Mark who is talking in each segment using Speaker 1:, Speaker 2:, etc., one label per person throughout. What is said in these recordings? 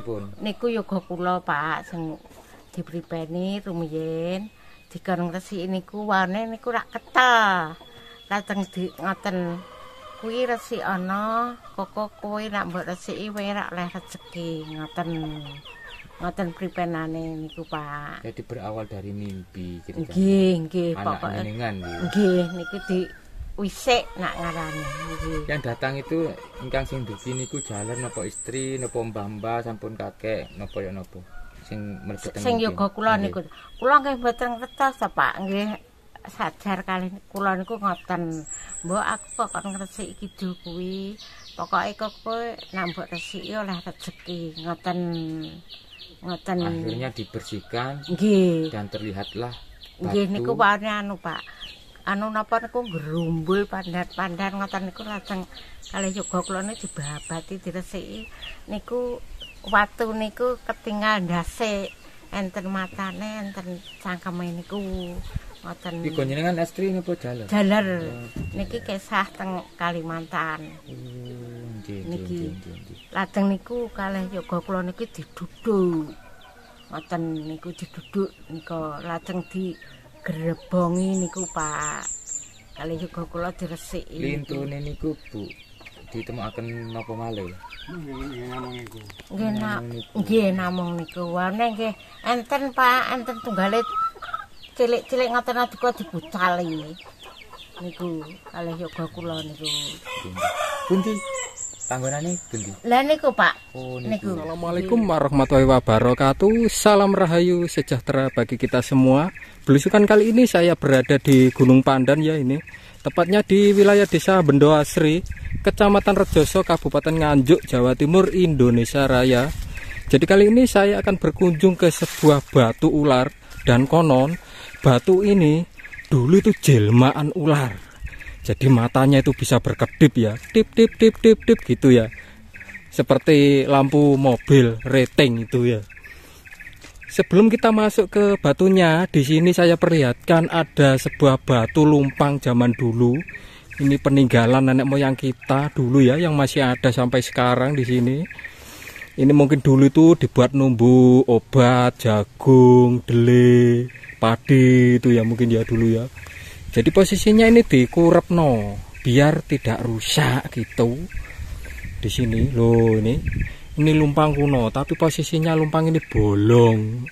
Speaker 1: pripun? Niku yoga kula, Pak, sing dipripeni rumiyin digoreng resik niku warne niku rak ketel. Lajeng di ngoten kuwi resik ana, koko kuwi nak mbok resiki wae rak leh rezeki ngoten. Ngoten pripenane niku, Pak. Jadi berawal
Speaker 2: dari mimpi gitu kan. Nggih, nggih, pokoke.
Speaker 1: niku di wisik nak ngarani
Speaker 2: yang datang itu ingkang sing dugi niku jalan napa istri napa mbah sampun kakek napa ya napa sing mergeteng sing yoga kula niku
Speaker 1: kula nggih mboten ngertos Pak nggih sadar kali kula niku ngoten mbok aku kok ngresik iki kuwi pokoke kok kowe nambok resiki oleh rezeki ngoten ngoten akhirnya
Speaker 2: dibersihkan nggih dan terlihatlah nggih niku
Speaker 1: warnane anu Pak anu napa niku gerumbul pandan-pandan ngoten niku lajeng kalih yoga klone dibabati diresiki niku watu niku ketinggal ndase enten matane enten cangkeme niku ngoten iki
Speaker 2: jenengan estri napa jaler jaler oh, niki
Speaker 1: kisah teng Kalimantan oh, nggih nggih lajeng niku kalih yoga klone niki diduduk ngoten niku diduduk nika lajeng lateng, di grebongi niku pak Kalih juga kula diresik lintu
Speaker 2: niku bu ditemukan apa male
Speaker 1: nggih namung niku warna nggih enten pak enten tunggalit cilik-cilik ngoten aduk dibucali niku kalih yoga kula niku
Speaker 2: Bunti, panggonane pundi?
Speaker 1: Lah niku, Pak. Oh, niku. Assalamualaikum
Speaker 2: warahmatullahi wabarakatuh. Salam rahayu sejahtera bagi kita semua. Belusukan kali ini saya berada di Gunung Pandan ya ini. Tepatnya di wilayah Desa Asri, Kecamatan Rejoso, Kabupaten Nganjuk, Jawa Timur, Indonesia Raya. Jadi kali ini saya akan berkunjung ke sebuah batu ular dan konon batu ini dulu itu jelmaan ular jadi matanya itu bisa berkedip ya tip tip tip tip tip gitu ya seperti lampu mobil rating itu ya sebelum kita masuk ke batunya di sini saya perlihatkan ada sebuah batu lumpang zaman dulu ini peninggalan nenek moyang kita dulu ya yang masih ada sampai sekarang di sini ini mungkin dulu itu dibuat numbu obat jagung dele padi itu ya mungkin ya dulu ya jadi posisinya ini dikurep no biar tidak rusak gitu di sini loh ini ini lumpang kuno tapi posisinya lumpang ini bolong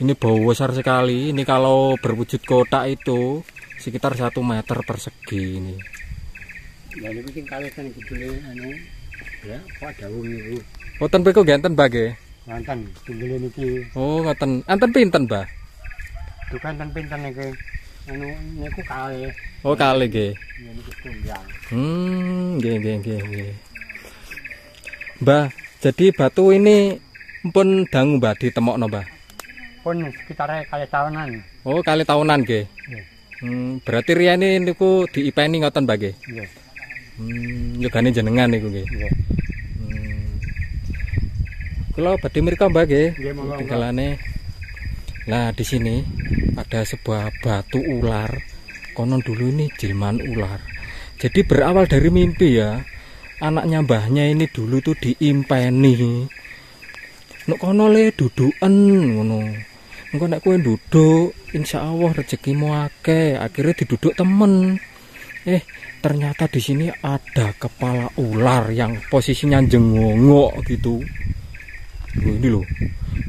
Speaker 2: ini bau besar sekali ini kalau berwujud kotak itu sekitar satu meter persegi ini Oh ini sing kan anu ya oh, bage oh ngoten anten pinten mbah dukanten pinten niki anu niku kali. Oh, kali nggih. Hmm, nggih nggih nggih nggih. Mbah, jadi batu ini pun dangu Mbah ditemokno, Mbah. Pun sekitar kali tahunan. Oh, kali tahunan nggih. Nggih. Hmm, berarti riyane niku diipeni ngoten, Mbah nggih. Nggih. Hmm, yogane jenengan niku nggih. Nggih. Hmm. Kalau badhe mriku Mbah nggih. Nggih, monggo. Nah, di sini ada sebuah batu ular. Konon dulu ini jilman ular. Jadi berawal dari mimpi ya. Anaknya mbahnya ini dulu tuh diimpeni. Nek kono le duduken ngono. Engko nek kowe duduk, insya Allah rezeki akeh. Akhirnya diduduk temen. Eh, ternyata di sini ada kepala ular yang posisinya jengongok gitu loh, ini loh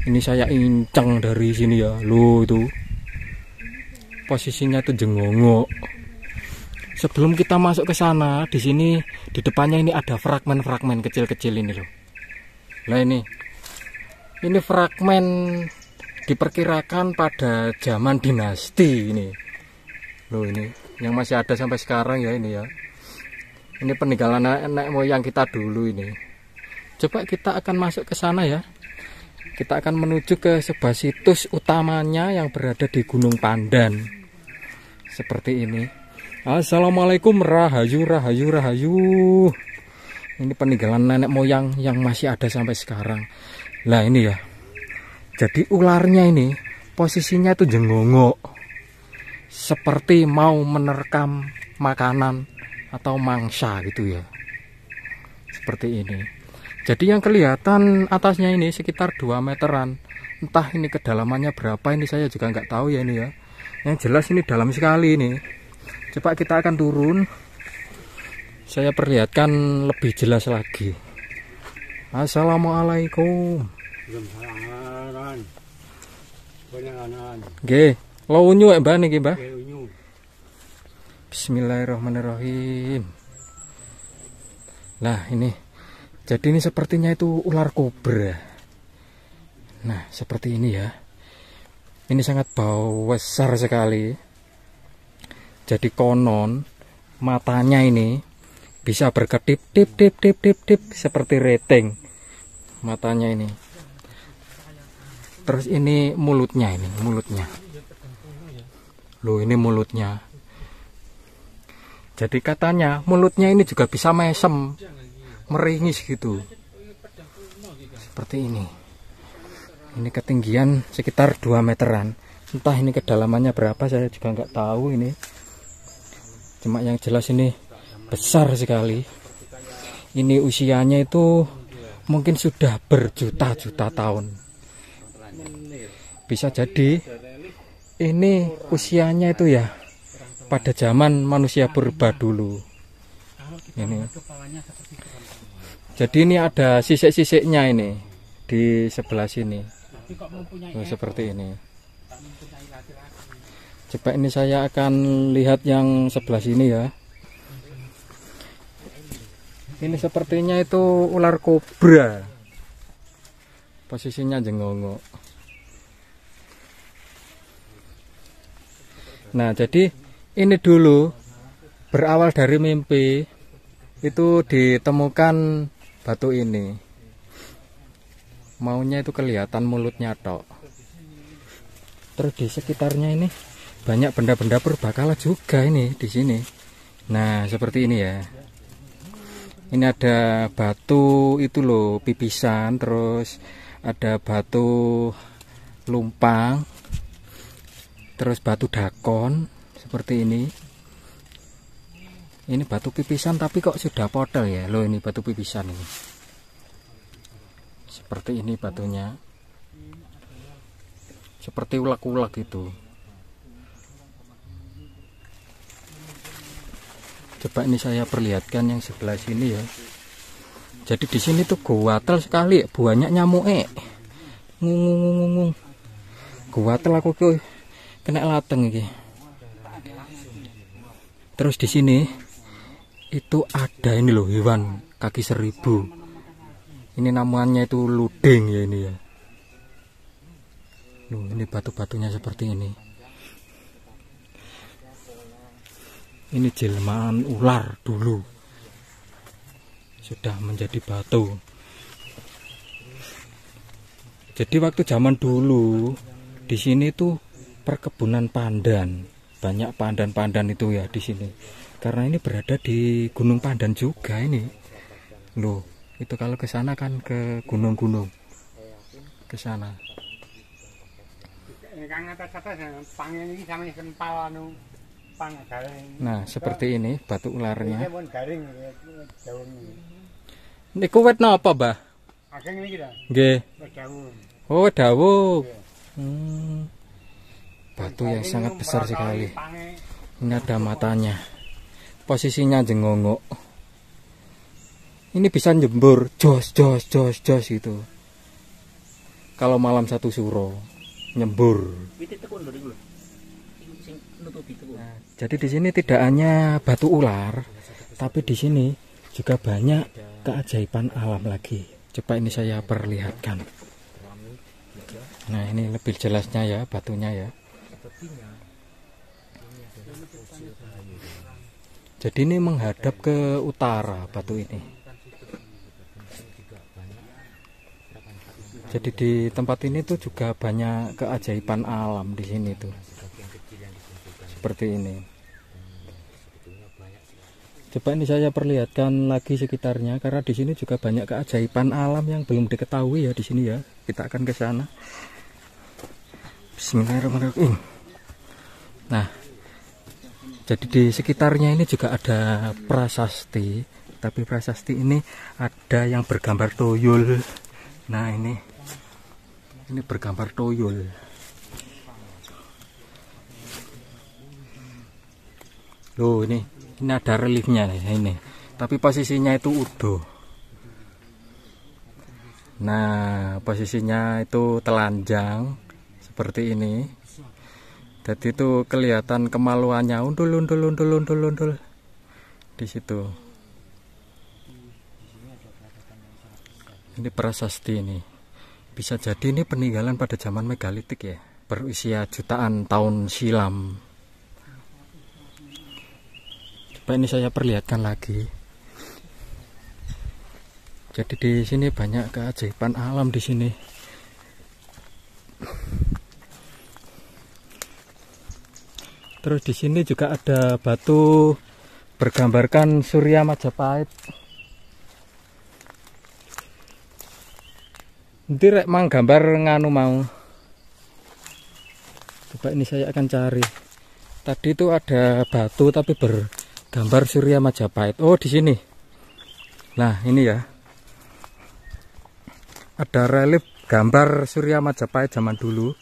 Speaker 2: ini saya incang dari sini ya lo itu posisinya tuh jengongok sebelum kita masuk ke sana di sini di depannya ini ada fragmen-fragmen kecil-kecil ini loh nah ini ini fragmen diperkirakan pada zaman dinasti ini loh ini yang masih ada sampai sekarang ya ini ya ini peninggalan nenek moyang kita dulu ini coba kita akan masuk ke sana ya kita akan menuju ke sebuah situs utamanya yang berada di Gunung Pandan seperti ini Assalamualaikum rahayu rahayu rahayu ini peninggalan nenek moyang yang masih ada sampai sekarang lah ini ya jadi ularnya ini posisinya itu jenggongo seperti mau menerkam makanan atau mangsa gitu ya seperti ini jadi yang kelihatan atasnya ini sekitar 2 meteran entah ini kedalamannya berapa ini saya juga nggak tahu ya ini ya yang jelas ini dalam sekali ini coba kita akan turun saya perlihatkan lebih jelas lagi Assalamualaikum Oke, lo unyu ya mbak nih mbak Bismillahirrahmanirrahim Nah ini jadi ini sepertinya itu ular kobra. Nah, seperti ini ya. Ini sangat bau besar sekali. Jadi konon matanya ini bisa berkedip tip tip tip tip tip seperti rating matanya ini. Terus ini mulutnya ini, mulutnya. Loh, ini mulutnya. Jadi katanya mulutnya ini juga bisa mesem meringis gitu seperti ini ini ketinggian sekitar 2 meteran entah ini kedalamannya berapa saya juga nggak tahu ini cuma yang jelas ini besar sekali ini usianya itu mungkin sudah berjuta-juta tahun bisa jadi ini usianya itu ya pada zaman manusia purba dulu ini jadi ini ada sisik-sisiknya ini di sebelah sini oh, seperti ini coba ini saya akan lihat yang sebelah sini ya ini sepertinya itu ular kobra posisinya jengongo nah jadi ini dulu berawal dari mimpi itu ditemukan batu ini maunya itu kelihatan mulutnya tok terus di sekitarnya ini banyak benda-benda purbakala juga ini di sini nah seperti ini ya ini ada batu itu loh pipisan terus ada batu lumpang terus batu dakon seperti ini ini batu pipisan tapi kok sudah potel ya loh ini batu pipisan ini seperti ini batunya seperti ulak-ulak gitu coba ini saya perlihatkan yang sebelah sini ya jadi di sini tuh guatel sekali banyak nyamuk eh ngungung ngungung guatel aku kena lateng gitu terus di sini itu ada ini loh hewan kaki seribu ini namanya itu luding ya ini ya loh ini batu-batunya seperti ini ini jelmaan ular dulu sudah menjadi batu jadi waktu zaman dulu di sini tuh perkebunan pandan banyak pandan-pandan itu ya di sini karena ini berada di Gunung Pandan juga ini loh itu kalau ke sana kan ke gunung-gunung ke sana kan ya? anu, nah seperti ini batu ularnya ini ya, kuwet apa bah ah, Oh, oh dawuk. Iya. Hmm. Batu yang sangat besar sekali. Ini ada matanya posisinya jengongok ini bisa jembur jos jos jos jos gitu kalau malam satu suro nyembur nah, jadi di sini tidak hanya batu ular tapi di sini juga banyak keajaiban alam lagi coba ini saya perlihatkan nah ini lebih jelasnya ya batunya ya jadi ini menghadap ke utara batu ini jadi di tempat ini tuh juga banyak keajaiban alam di sini tuh seperti ini coba ini saya perlihatkan lagi sekitarnya karena di sini juga banyak keajaiban alam yang belum diketahui ya di sini ya kita akan ke sana Bismillahirrahmanirrahim nah jadi di sekitarnya ini juga ada prasasti, tapi prasasti ini ada yang bergambar tuyul Nah, ini ini bergambar tuyul Loh, ini ini ada reliefnya nih, ini. Tapi posisinya itu udo. Nah, posisinya itu telanjang seperti ini jadi itu kelihatan kemaluannya undul undul undul undul undul di situ ini prasasti ini bisa jadi ini peninggalan pada zaman megalitik ya berusia jutaan tahun silam coba ini saya perlihatkan lagi jadi di sini banyak keajaiban alam di sini Terus di sini juga ada batu bergambarkan Surya Majapahit. Nanti rek mang gambar nganu mau. Coba ini saya akan cari. Tadi itu ada batu tapi bergambar Surya Majapahit. Oh, di sini. Nah, ini ya. Ada relief gambar Surya Majapahit zaman dulu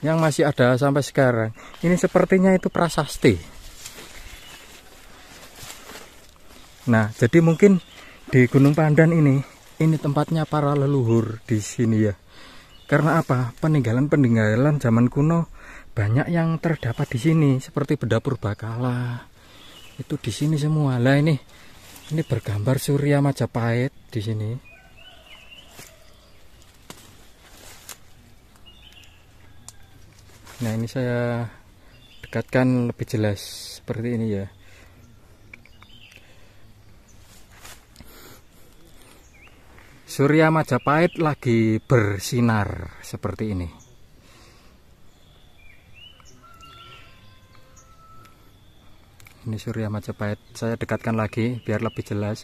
Speaker 2: yang masih ada sampai sekarang. Ini sepertinya itu prasasti. Nah, jadi mungkin di Gunung Pandan ini, ini tempatnya para leluhur di sini ya. Karena apa? Peninggalan-peninggalan zaman kuno banyak yang terdapat di sini seperti benda purbakala. Itu di sini semua. Lah ini ini bergambar Surya Majapahit di sini. nah ini saya dekatkan lebih jelas seperti ini ya Surya Majapahit lagi bersinar seperti ini ini Surya Majapahit saya dekatkan lagi biar lebih jelas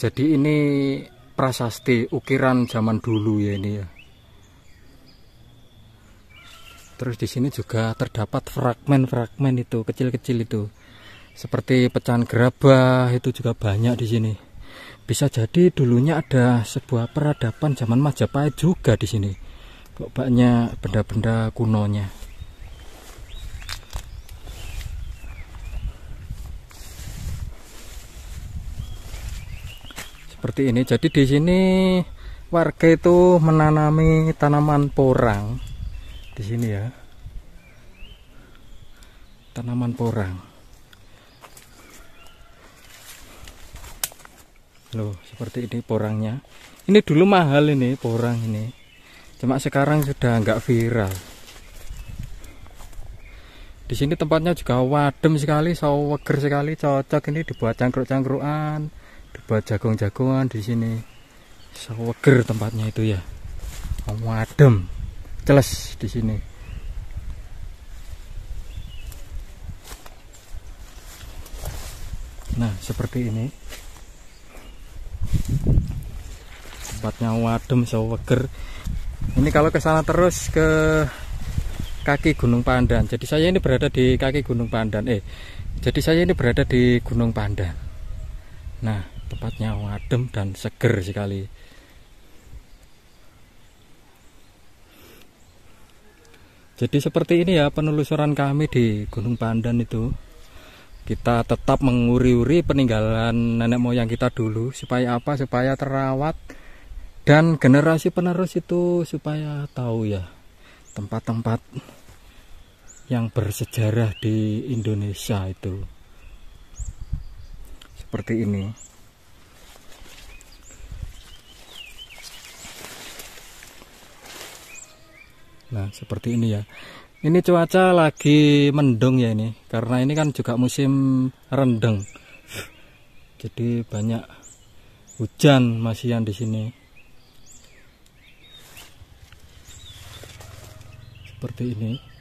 Speaker 2: jadi ini prasasti ukiran zaman dulu ya ini ya Terus di sini juga terdapat fragmen-fragmen itu kecil-kecil itu. Seperti pecahan gerabah itu juga banyak di sini. Bisa jadi dulunya ada sebuah peradaban zaman Majapahit juga di sini. Kok banyak benda-benda kunonya. Seperti ini. Jadi di sini warga itu menanami tanaman porang di sini ya tanaman porang loh seperti ini porangnya ini dulu mahal ini porang ini cuma sekarang sudah nggak viral di sini tempatnya juga wadem sekali saweger sekali cocok ini dibuat cangkruk cangkruan dibuat jagung-jagungan di sini saweger tempatnya itu ya wadem jelas di sini nah seperti ini tempatnya wadem seweger ini kalau ke sana terus ke kaki Gunung Pandan jadi saya ini berada di kaki Gunung Pandan eh jadi saya ini berada di Gunung Pandan nah tempatnya wadem dan seger sekali Jadi seperti ini ya penelusuran kami di Gunung Pandan itu. Kita tetap menguri-uri peninggalan nenek moyang kita dulu supaya apa? Supaya terawat dan generasi penerus itu supaya tahu ya tempat-tempat yang bersejarah di Indonesia itu. Seperti ini. Nah, seperti ini ya. Ini cuaca lagi mendung ya ini, karena ini kan juga musim rendeng. Jadi banyak hujan yang di sini. Seperti ini.